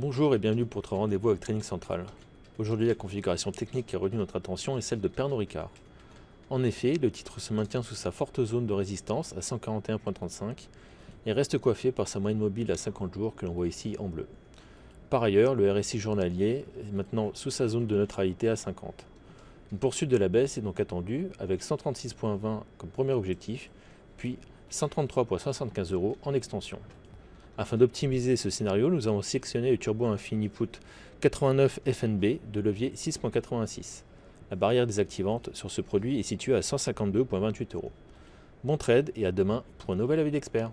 Bonjour et bienvenue pour votre rendez-vous avec Training Central. Aujourd'hui, la configuration technique qui a retenu notre attention est celle de Pernod Ricard. En effet, le titre se maintient sous sa forte zone de résistance à 141.35 et reste coiffé par sa moyenne mobile à 50 jours que l'on voit ici en bleu. Par ailleurs, le RSI journalier est maintenant sous sa zone de neutralité à 50. Une poursuite de la baisse est donc attendue avec 136.20 comme premier objectif, puis 133.75 euros en extension. Afin d'optimiser ce scénario, nous avons sélectionné le turbo Infiniput 89 FNB de levier 6.86. La barrière désactivante sur ce produit est située à 152,28 euros. Bon trade et à demain pour un nouvel avis d'expert.